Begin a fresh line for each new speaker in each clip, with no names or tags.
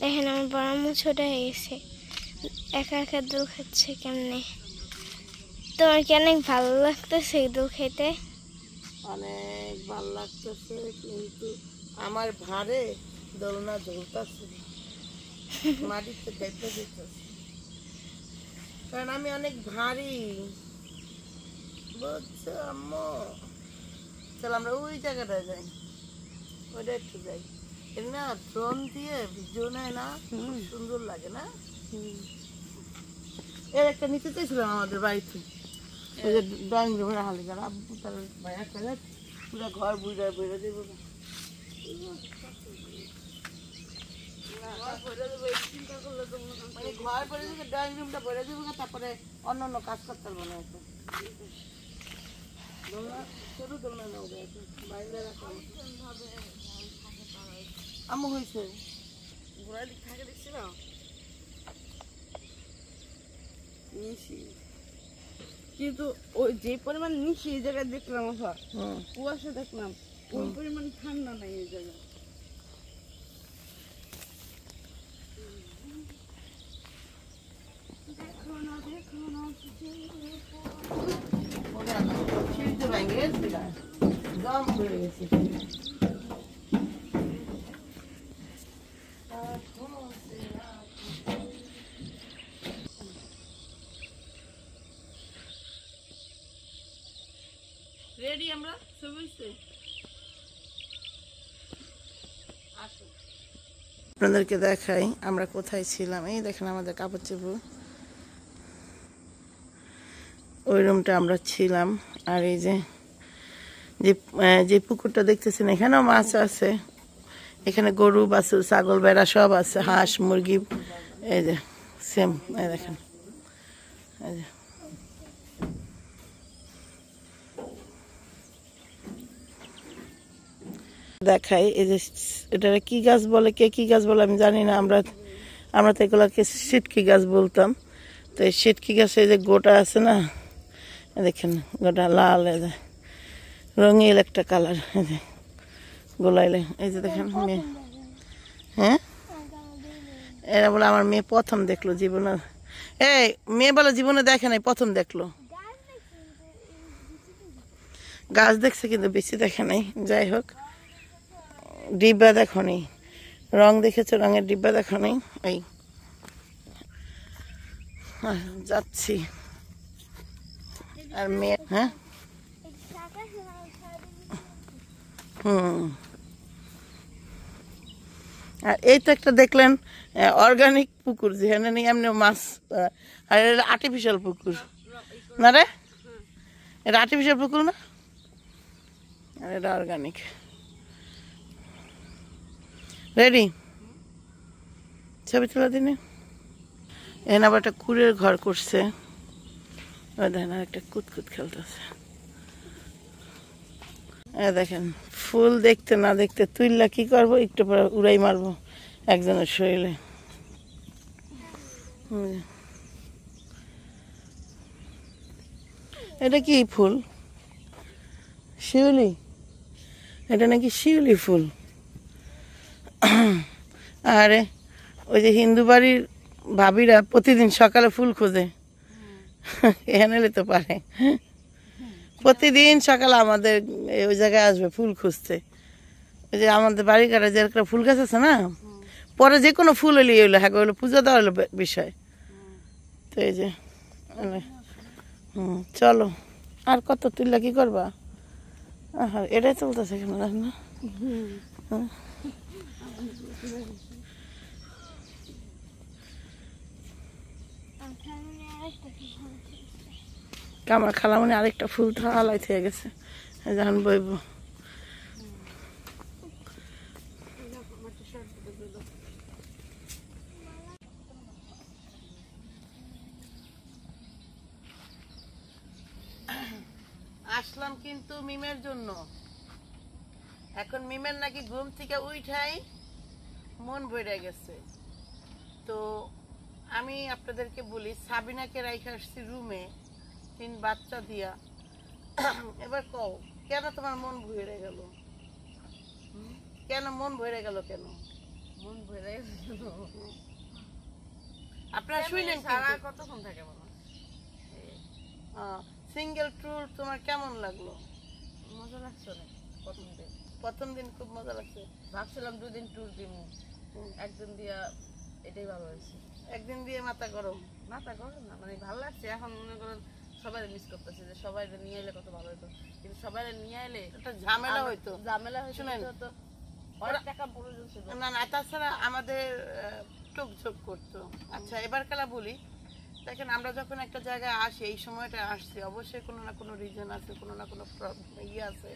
দেখেন আমার বড় মুছোটা হয়ে গেছে একা একা দোল খাচ্ছে কেমনে তোমার কি অনেক ভালো লাগতেছে দোল খেতে
অনেক ভালো লাগতেছে কিন্তু আমার ভারে দোলনা দোলতাছে মাটিতে বেঁধে দিতেছে কারণ আমি অনেক ভারী বুঝছো আম্মু চল আমরা ওই জায়গাটায় যাই ওইটা একটু যাই না ড্রোন দিয়ে ভিডিও নেয় না সুন্দর লাগে না এর একটা নিতে চাইছিলাম আমাদের বাড়িতে ওই যে ড্রয়িং রুমের হালে যারা আব্বু তার ভাইয়া করে পুরো ঘর বুঝা বুঝা দেবো মানে ঘর ড্রয়িং রুমটা ভরে দেবো তারপরে অন্য অন্য কাজ করতে পারবো না দোলনা শুরু দোলনা যাবো বাইরে রাখা আম্মু হয়েছে
ঘোড়ার দিক থাকে দেখছি না কিন্তু ওই যে পরিমাণ নিশি এই জায়গায় দেখলাম আফা হ্যাঁ। কুয়াশা দেখলাম ওই হ্যাঁ। পরিমাণ ঠান্ডা নাই এই জায়গায়
Vamos ver esse aqui. আপনাদেরকে দেখাই আমরা কোথায় ছিলাম এই দেখেন আমাদের কাপড় চোপড় ওই রুমটা আমরা ছিলাম আর এই যে যে পুকুরটা দেখতেছেন এখানেও মাছ আছে এখানে গরু বাছুর ছাগল বেড়া সব আছে হাঁস মুরগি এই যে সেম এই দেখেন এই যে দেখাই এই যে এটা কি গাছ বলে কে কি গাছ বলে আমি জানি না আমরা আমরা তো এগুলোকে সিটকি গাছ বলতাম তো এই সিটকি গাছে যে গোটা আছে না দেখেন গোটা লাল এই যে রঙিল একটা কালার এই যে গোলাইলে এই যে দেখেন মেয়ে হ্যাঁ এরা বলে আমার মেয়ে প্রথম দেখলো জীবনে এই মেয়ে বলে জীবনে দেখে নাই প্রথম দেখলো গাছ দেখছে কিন্তু বেশি দেখে নাই যাই হোক ডিব্বা দেখো নেই রং দেখেছো রঙের ডিব্বা দেখো নেই এই যাচ্ছি আর মেয়ে হ্যাঁ হুম আর এই তো একটা দেখলেন অর্গানিক পুকুর যেখানে নেই এমনি মাছ আর এটা আর্টিফিশিয়াল পুকুর না রে এটা আর্টিফিশিয়াল পুকুর না আর এটা অর্গানিক রেডি ছবি তোলা দিনে এখানে আবার একটা কুড়ের ঘর করছে দেখেন একটা কুতকুত খেলতেছে দেখেন ফুল দেখতে না দেখতে তুইলা কি করবো একটু পরে উড়াই মারবো একজনের শরীরে এটা কি ফুল শিউলি এটা নাকি শিউলি ফুল আর ওই যে হিন্দু বাড়ির ভাবিরা প্রতিদিন সকালে ফুল খোঁজে এখানে তো পারে প্রতিদিন সকালে আমাদের ওই জায়গায় আসবে ফুল খুঁজতে ওই যে আমাদের বাড়ি কাটা যে একটা ফুল গাছ আছে না পরে যে কোনো ফুল এলি এলো ইয়ে হ্যাঁ ওইগুলো পুজো দেওয়া হলো বিষয় তো এই যে হুম চলো আর কত তুললে কি করবা এটাই চলতেছে কেন রান্না হুম
কামার
খালা মানে আরেকটা ফুল থালাই থেকে গেছে যখন বইব আসলাম কিন্তু মিমের জন্য এখন মিমের নাকি ঘুম থেকে উঠাই মন ভরে গেছে তো আমি আপনাদেরকে বলি সাবিনাকে রাইখে আসছি রুমে তিন বাচ্চা দিয়া এবার কও কেন তোমার মন ভরে গেল কেন মন ভরে গেল কেন মন ভরে আপনার শুনলেন সারা
কতক্ষণ থাকে বলো
সিঙ্গেল ট্রুল তোমার কেমন লাগলো মজা লাগছে প্রথম দিন প্রথম দিন খুব মজা লাগছে ভাবছিলাম দুদিন ট্যুর দিব একদিন দিয়া
এটাই ভালো হয়েছে একদিন দিয়ে মাথা গরম মাথা গরম না মানে ভালো লাগছে এখন মনে করেন সবাই মিস করতেছে যে সবাই নিয়ে এলে কত ভালো হতো কিন্তু সবাই নিয়ে এলে একটা ঝামেলা হইতো
ঝামেলা হইতো না না তাছাড়া আমাদের করতো আচ্ছা এবার খেলা বলি দেখেন আমরা যখন একটা জায়গায় আসি এই সময়টা আসছি অবশ্যই কোনো না কোনো রিজন আছে কোনো না কোনো ইয়ে আছে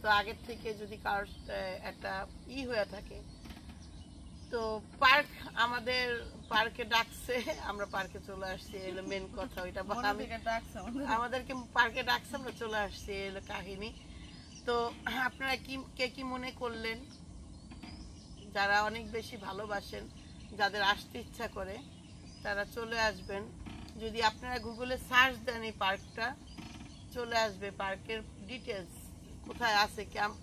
তো আগের থেকে যদি কার একটা ই হয়ে থাকে তো পার্ক আমাদের পার্কে ডাকছে আমরা পার্কে চলে আসছি এলো মেন কথা ওইটা আমি আমাদেরকে পার্কে ডাকছে আমরা চলে আসছি এলো কাহিনী তো আপনারা কি কে কি মনে করলেন যারা অনেক বেশি ভালোবাসেন যাদের আসতে ইচ্ছা করে তারা চলে আসবেন যদি আপনারা গুগলে সার্চ দেন এই পার্কটা চলে আসবে পার্কের ডিটেলস কোথায় আছে ক্যাম্প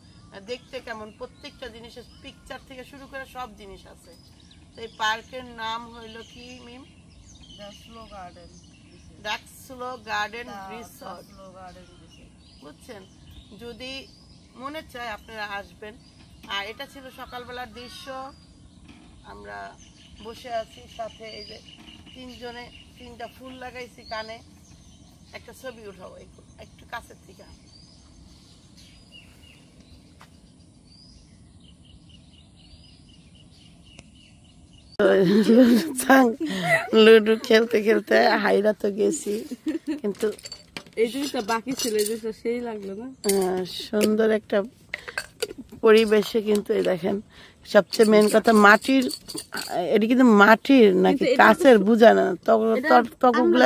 দেখতে কেমন প্রত্যেকটা জিনিসের পিকচার থেকে শুরু করে সব জিনিস আছে তো এই পার্কের নাম হইল কি মিম ডাক্সলো গার্ডেন ডাক্সলো গার্ডেন রিসর্ট বুঝছেন যদি মনে চায় আপনারা আসবেন আর এটা ছিল সকালবেলার দৃশ্য আমরা বসে আছি সাথে এই যে তিনজনে তিনটা ফুল লাগাইছি কানে একটা ছবি উঠাবো একটু কাছের থেকে লুডু খেলতে খেলতে হাইরা তো গেছি কিন্তু
হ্যাঁ,
সুন্দর একটা পরিবেশে কিন্তু দেখেন সবচেয়ে মেন কথা মাটির এটা কিন্তু মাটির নাকি কাছের বুঝা না তকগুলা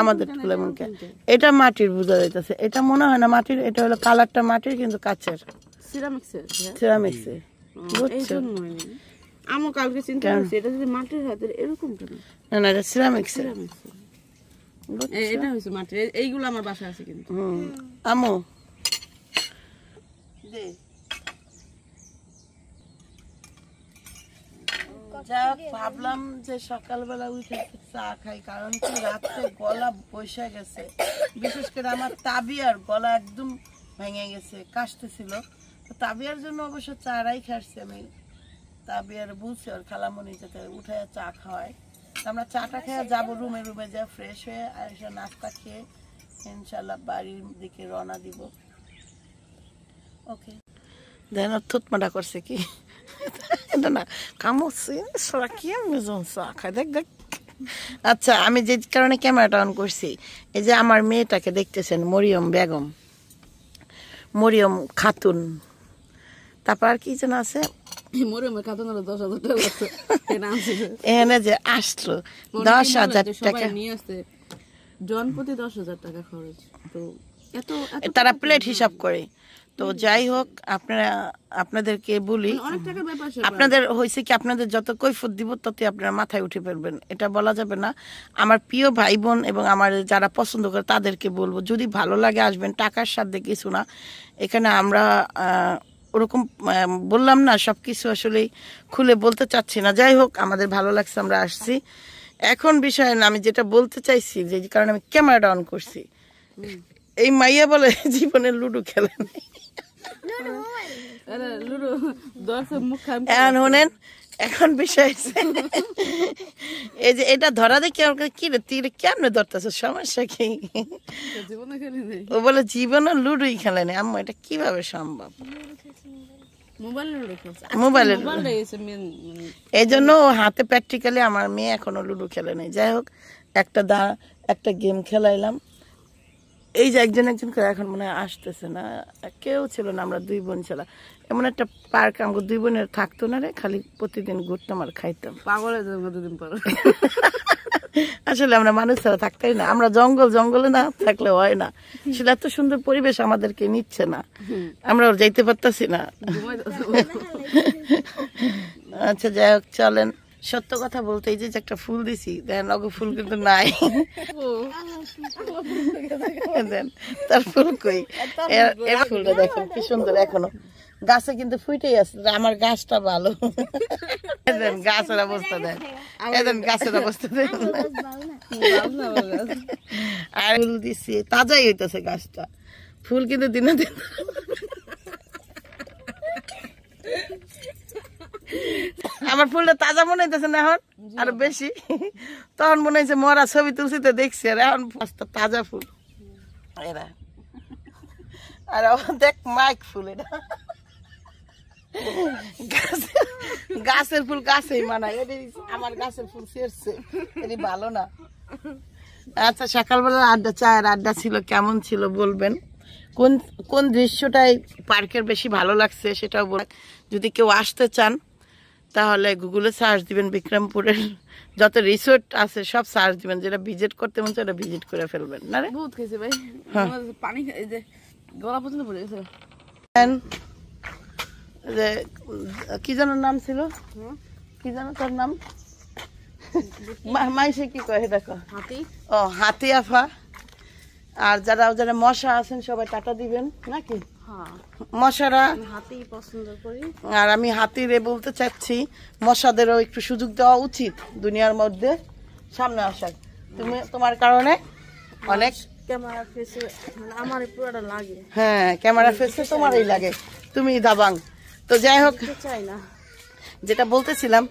আমাদের গুলা মনকে এটা মাটির বুঝা যাইতেছে এটা মনে হয় না মাটির এটা হলো কালারটা মাটির কিন্তু কাছের
সিরামিক্সের সিরামিক্সের বুঝছো আমও কালকে চিন্তা করছি এটা যদি মাটির হয় তাহলে এরকম কেন
না না এটা সিরামিক এটা
হয়েছে মাটির এইগুলো আমার বাসায় আছে কিন্তু
ভাবলাম যে সকালবেলা উঠে চা খাই কারণ কি রাত্রে গলা বসে গেছে বিশেষ করে আমার তাবিয়ার গলা একদম ভেঙে গেছে কাশতেছিল তাবিয়ার জন্য অবশ্য চারাই খাচ্ছি আমি তা বিয়ের বুঝছি ওর খালামুনি যাতে উঠে চা খাওয়ায় আমরা চাটা খেয়ে যাব রুমে রুমে যা ফ্রেশ হয়ে আর এসে নাস্তা খেয়ে ইনশাল্লাহ বাড়ির দিকে রওনা দিব ওকে দেন থুতমাটা করছে কি এটা না কামড়ছে সরা কি মজন চা খায় দেখ দেখ আচ্ছা আমি যে কারণে ক্যামেরাটা অন করছি এই যে আমার মেয়েটাকে দেখতেছেন মরিয়ম বেগম মরিয়ম খাতুন তারপর আর কি যেন আছে যে আসলো জনপতি টাকা খরচ তো তারা প্লেট হিসাব করে তো যাই হোক আপনারা আপনাদেরকে বলি মানে
আপনাদের হয়েছে
কি আপনাদের যত কৈফত দিব ততই আপনারা মাথায় উঠে ফেলবেন এটা বলা যাবে না আমার প্রিয় ভাই বোন এবং আমার যারা পছন্দ করে তাদেরকে বলবো যদি ভালো লাগে আসবেন টাকার সাথে কিছু না এখানে আমরা ওরকম বললাম না সব কিছু আসলেই খুলে বলতে চাচ্ছি না যাই হোক আমাদের ভালো লাগছে আমরা আসছি এখন বিষয় না আমি যেটা বলতে চাইছি যে কারণে আমি ক্যামেরাটা অন করছি এই মাইয়া বলে জীবনে লুডো খেলে নেই এখন শোনেন এখন বিষয় এই যে এটা ধরা দেখি আমাকে কি রে তীরে কেমনে ধরতেছে সমস্যা কি ও বলে জীবনে লুডুই খেলে না আম্মু এটা কিভাবে সম্ভব
মোবাইলে আচ্ছা, এই জন্য
হাতে প্র্যাকটিক্যালি আমার মেয়ে এখনো লুডো খেলে নাই যাই হোক একটা দা একটা গেম খেলাইলাম এই যে একজন একজন করে এখন মনে হয় আসতেছে না কেউ ছিল না আমরা দুই বোন ছিলাম এমন একটা পার্ক আমাকে দুই বোনের থাকতো না রে খালি প্রতিদিন ঘুরতাম আর খাইতাম পাগল দুদিন পর আসলে আমরা মানুষ ছাড়া থাকতেই না আমরা জঙ্গল জঙ্গলে না থাকলে হয় না সেটা এত সুন্দর পরিবেশ আমাদেরকে নিচ্ছে না আমরা ওর যাইতে পারতাছি না আচ্ছা যাই হোক চলেন সত্য কথা বলতে এই যে একটা ফুল দিছি দেন অগ ফুল কিন্তু নাই দেন তার ফুল কই এবার ফুলটা দেখেন কি সুন্দর এখনো গাছে কিন্তু ফুটেই আছে আমার গাছটা ভালো এদের গাছের অবস্থা দেন এদের গাছের অবস্থা দেন আর ফুল দিছি তাজাই হইতেছে গাছটা ফুল কিন্তু দিন দিন আমার ফুলটা তাজা মনে হইতেছে না এখন আর বেশি তখন মনে হয়েছে মরা ছবি তুলছি তো দেখছি আর এখন তাজা ফুল এরা আর দেখ মাইক ফুল এটা গাছের ফুল গাছেই মানায় আমার গাছের ফুল ছেড়ছে এটি ভালো না আচ্ছা সকালবেলা আড্ডা চায়ের আড্ডা ছিল কেমন ছিল বলবেন কোন কোন দৃশ্যটাই পার্কের বেশি ভালো লাগছে সেটাও বল যদি কেউ আসতে চান তাহলে গুগলে সার্চ দিবেন বিক্রমপুরের যত রিসোর্ট আছে সব সার্চ দিবেন যেটা ভিজিট করতে মন চায় ভিজিট করে ফেলবেন না রে
বহুত খেয়েছে ভাই হ্যাঁ। পানি গলা পর্যন্ত পড়ে গেছে
যে কি যেন নাম ছিল কি যেন তোর নাম মাইসে কি কয় দেখো হাতি ও হাতি আফা আর যারা যারা মশা আছেন সবাই টাটা দিবেন নাকি হ্যাঁ। মশারা
হাতি পছন্দ করি
আর আমি হাতিরে বলতে চাচ্ছি মশাদেরও একটু সুযোগ দেওয়া উচিত দুনিয়ার মধ্যে সামনে আসার তুমি আচ্ছা। তোমার কারণে অনেক
ক্যামেরা ফেসে মানে আমার পুরোটা লাগে
হ্যাঁ ক্যামেরা ফেসে তোমারই লাগে তুমি দাবাং তো যাই হোক যেটা বলতেছিলাম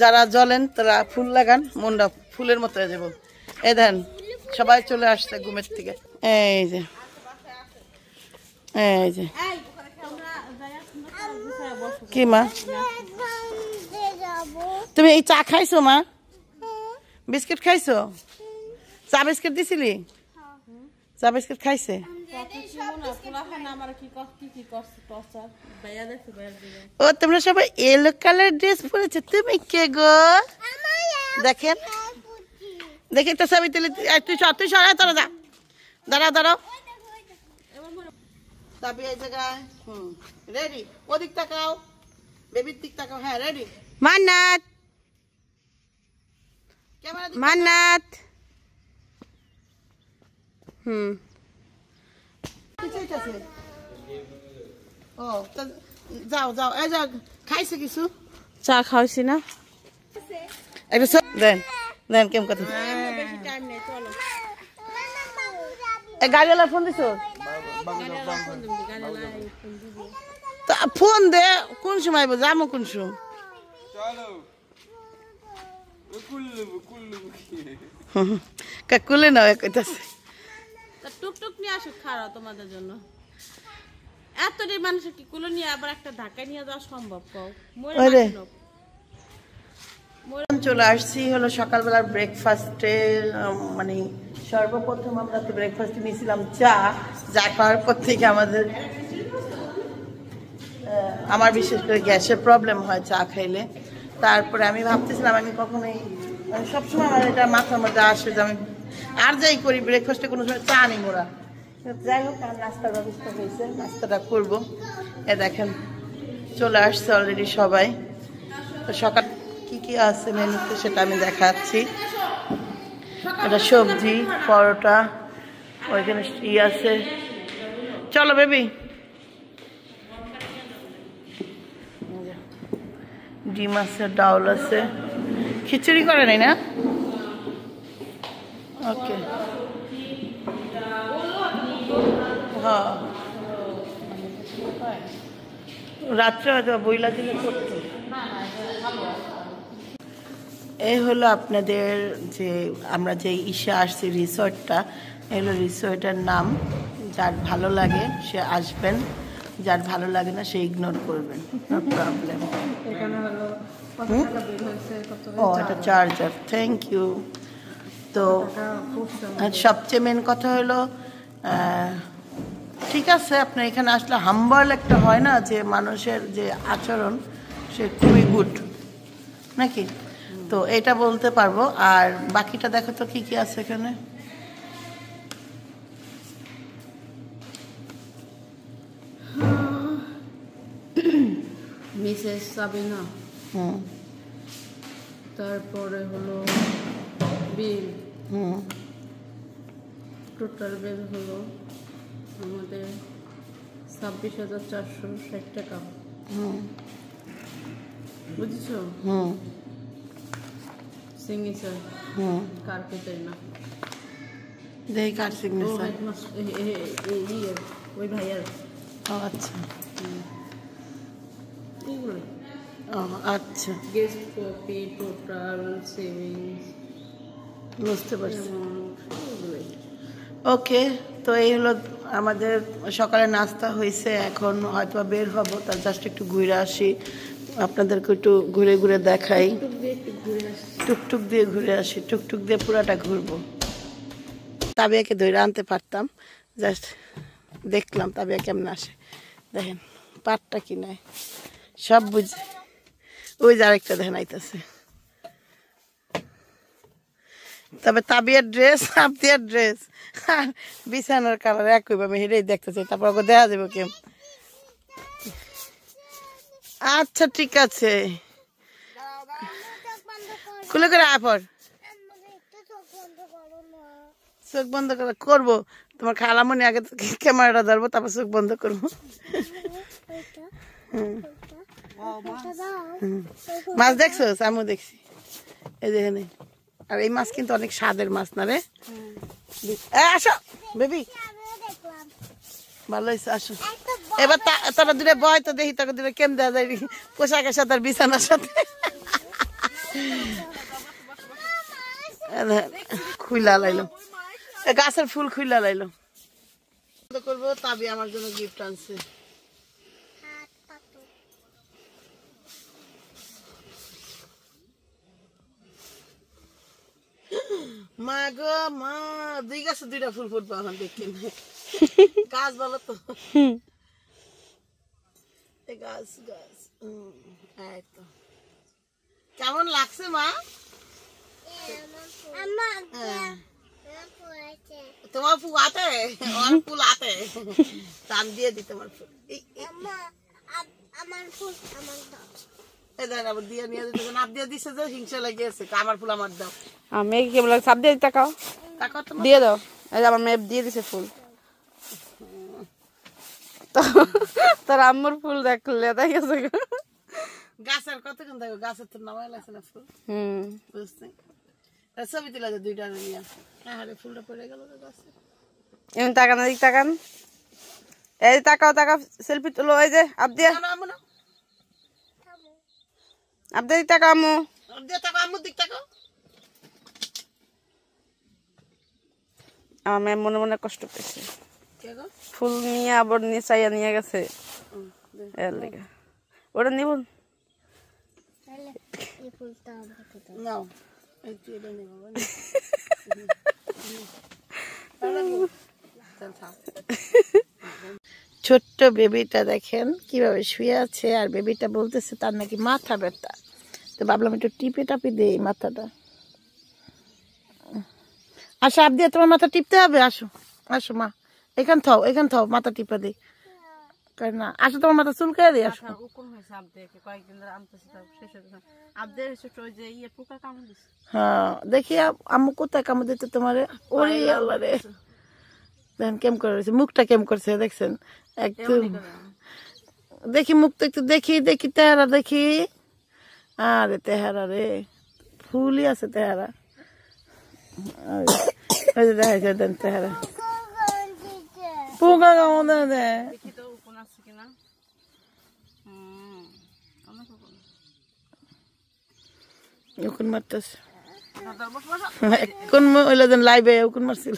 যারা জ্বলেন তারা ফুল লাগান মনটা ফুলের মতো হয়ে যাবো এ দেন সবাই চলে আসছে ঘুমের থেকে এই যে এই যে কি মা তুমি এই চা খাইছো মা বিস্কিট খাইছো চা বিস্কিট দিছিলি চা বিস্কিট খাইছে ও তোমরা সবাই ইয়েলো কালার ড্রেস পরেছো তুমি কে গো দেখেন দেখেন তো সবই তুলে তুই তুই সরাই তোরা যা দাঁড়া দাঁড়াও এই হুম রেডি হ্যাঁ রেডি মান্নাত মান্নাত হুম কি চাইতেছে ও যাও যাও এই যাও খাইছি কিছু চা খাইছি না একটা দেন দেন কেমন কথা গাড়িওয়ালার ফোন দিছো তা ফোন দে কোন সময় যাবো কোন সময় কুলে না কইতাছে
টুকটুক নিয়ে আসুক খাওয়া তোমাদের জন্য এতটাই মানুষ কি কুলো নিয়ে আবার একটা ঢাকা নিয়ে যাওয়া সম্ভব কও
মরে চলে আসছি হলো সকালবেলার ব্রেকফাস্টে মানে সর্বপ্রথম আমরা তো ব্রেকফাস্টে নিয়েছিলাম চা যা খাওয়ার পর থেকে আমাদের আমার বিশেষ করে গ্যাসের প্রবলেম হয় চা খাইলে তারপরে আমি ভাবতেছিলাম আমি কখনোই মানে সবসময় আমার এটা মাথার মধ্যে আসে যে আমি আর যাই করি ব্রেকফাস্টে কোনো সময় চা নেই মোরা যাই হোক আর নাস্তার ব্যবস্থা হয়েছে নাস্তাটা করবো এ দেখেন চলে আসছে অলরেডি সবাই তো সকাল কি কি আছে মেনুতে সেটা আমি দেখাচ্ছি এটা সবজি পরোটা ওইখানে ই আছে চলো বেবি ডিম আছে ডাউল আছে খিচুড়ি করে নাই না ओके হ্যাঁ। রাত্রে হয়তো এই হলো আপনাদের যে আমরা যে ঈশা আসছি রিসর্টটা এই হলো রিসর্টের নাম যার ভালো লাগে সে আসবেন যার ভালো লাগে না সে ইগনোর করবেন
প্রবলেম ও এটা চার্জার
থ্যাংক ইউ তো সবচেয়ে মেন কথা হলো ঠিক আছে আপনার এখানে আসলে হাম্বল একটা হয় না যে মানুষের যে আচরণ সে খুবই গুড নাকি তো এটা বলতে পারবো আর বাকিটা দেখো তো কি কি আছে এখানে
মিসেস সাবিনা হুম তারপরে হলো বিল টোটাল বিল হলো আমাদের ছাব্বিশ হাজার চারশো ষাট টাকা বুঝেছ সিগনেচার কারকে চাই না দেখি কার ওই ভাইয়ার
আচ্ছা এইগুলোই আচ্ছা গেস্ট
কপি টোটাল সেভিংস
বুঝতে পারছি ওকে তো এই হলো আমাদের সকালে নাস্তা হয়েছে এখন হয়তো বের হব তার জাস্ট একটু ঘুরে আসি আপনাদেরকে একটু ঘুরে ঘুরে দেখাই টুকটুক দিয়ে ঘুরে আসি টুকটুক দিয়ে পুরাটা ঘুরবো তাবিয়াকে ধরে আনতে পারতাম জাস্ট দেখলাম তাবিয়া কেমন আসে দেখেন পাটটা কি নাই সব বুঝে ওই যে আরেকটা দেখেন আইতাছে তবে তাবিয়ার ড্রেস আপতিয়ার ড্রেস আর বিছানার কালার একইভাবে হেরেই দেখতেছি তারপর ওকে দেখা যাবে কেম আচ্ছা ঠিক আছে খুলে করে আপর চোখ বন্ধ করে করবো তোমার খালামনি আগে ক্যামেরাটা ধরবো তারপর চোখ বন্ধ করবো হ্যাঁ। মাছ দেখছো আমিও দেখছি এই দেখে নেই আর এই মাছ কিন্তু অনেক স্বাদের মাছ না রে আসো বেবি ভালো হয়েছে আসো এবার তোরা দূরে বয় তো দেখি তাকে দূরে কেম দেওয়া যায় পোশাকের সাথে আর বিছানার সাথে খুইলা লাইলো গাছের ফুল খুইলা লাইলো করবো তাবি আমার জন্য গিফট আনছে মা দুই গাছে দুইটা ফুল গাছ বলো তো গাছ গাছ তো কেমন লাগছে মা তোমার ফুল আতে আমার ফুল আতে দাম দিয়ে দি তোমার ফুল আমার ফুল আমার দিয়ে
দিছে ফুল তোর আম্মুর ফুল দেখলে গাছের
দেখো গাছের তো নামাই লাগছে না ফুল হম বুঝতে ছবি তুলে যে দুইটা নিয়ে ফুলটা পড়ে গেল গাছে
এমন তাকান এদিক তাকান এই তাকাও তাকাও সেলফি তুলো এই যে আপ দিয়ে আপনি দিক থাকো আম্মু আম্মু দিক থাকো আমার ম্যাম মনে মনে কষ্ট পেয়েছে ফুল নিয়ে আবার নিয়ে চাইয়া নিয়ে গেছে এর লেগে ওটা নিব
না ছোট্ট বেবিটা দেখেন কিভাবে শুয়ে আছে আর বেবিটা বলতেছে তার নাকি মাথা ব্যথা তো ভাবলাম একটু টিপে টাপি দেই মাথাটা আসো আচ্ছা, আপ দিয়ে তোমার মাথা টিপতে হবে আসো আসো মা এখান থাও এখান থাও মাথা টিপা দিই ইয়ে হ্যাঁ, দেখি আমি কোথায় কামড় দিতে তোমার ওরে আল্লাহ রে দেখেন কেম করে রয়েছে মুখটা কেম করছে দেখছেন একদম দেখি মুখটা একটু দেখি দেখি তেহারা দেখি আরে তেহারা রে ফুলই আছে তেহারা ওই যে দেখাইছে দেন তেহারা পোকা কেমন দেয় এখন মারতেছে এখন ওইলা যেন লাইভে এখন মারছিল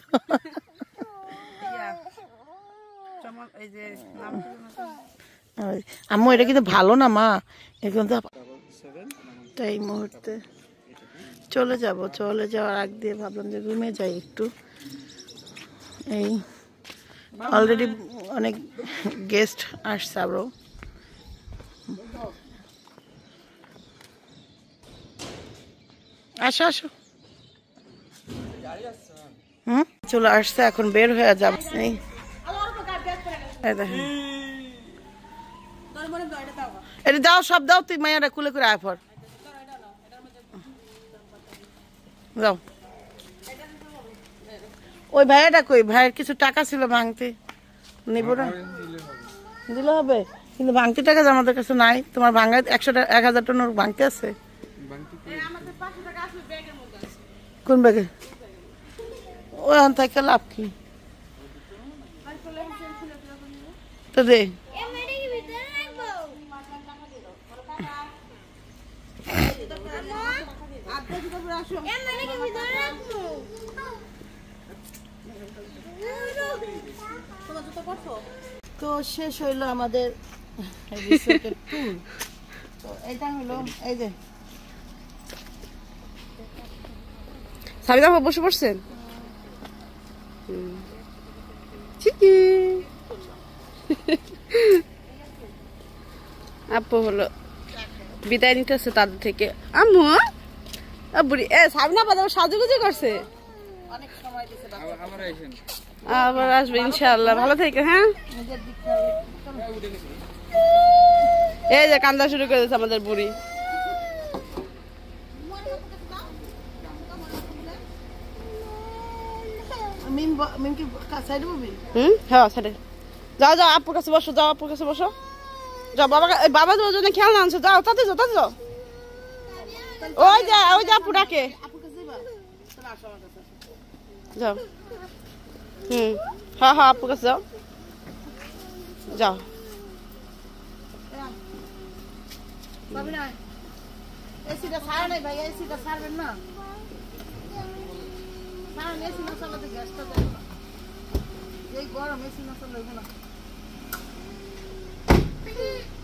আম্মু এটা কিন্তু ভালো না মা এখন তো এই মুহূর্তে চলে যাব চলে যাওয়ার আগ দিয়ে ভাবলাম যে রুমে যাই একটু এই অলরেডি অনেক গেস্ট আসছে আরও আসো আসো হুম চলে আসছে এখন বের হয়ে যাবে এটা দাও সব দাও তুই মায়েরা কুলে করে আয় পর দাও ওই ভাইয়াটা কই ভাইয়ের কিছু টাকা ছিল ভাঙতে নেব না দিলে হবে কিন্তু ভাঙতে টাকা আমাদের কাছে নাই তোমার ভাঙা একশো টাকা এক হাজার টাকার ভাঙতে আছে কোন ব্যাগে ওই অন্তাকে লাভ কি তো তো শেষ হইলো আমাদের তো এটা হলো এই যে
সাবিদা বসে পড়ছেন হুম ঠিকই আপু হলো বিদায় নিতেছে তাদের থেকে আম্মু বুড়ি এ সাবিনা বাদাম সাজুগুজি করছে
আবার আসবে ইনশাল্লাহ ভালো থেকে হ্যাঁ এই যে কান্দা শুরু করে দিয়েছে আমাদের বুড়ি মিম মিমকে কাছে সাইডে
হুম হ্যাঁ সাইডে
যাও যাও আপুর কাছে বসো যাও আপুর কাছে বসো
যাও বাবা বাবা তোর জন্য খেয়াল আনছো যাও তাতে যাও তাতে যাও
ওই যা ওই যা আপু ডাকে
যাও হুম হ্যাঁ হ্যাঁ আপুর কাছে যাও যাও
এসিটা ছাড়া নাই ভাই এসিটা ছাড়বেন না ছাড়েন এসি না চালাতে গ্যাসটা যাই গরম এসি না চালাবে না Peace.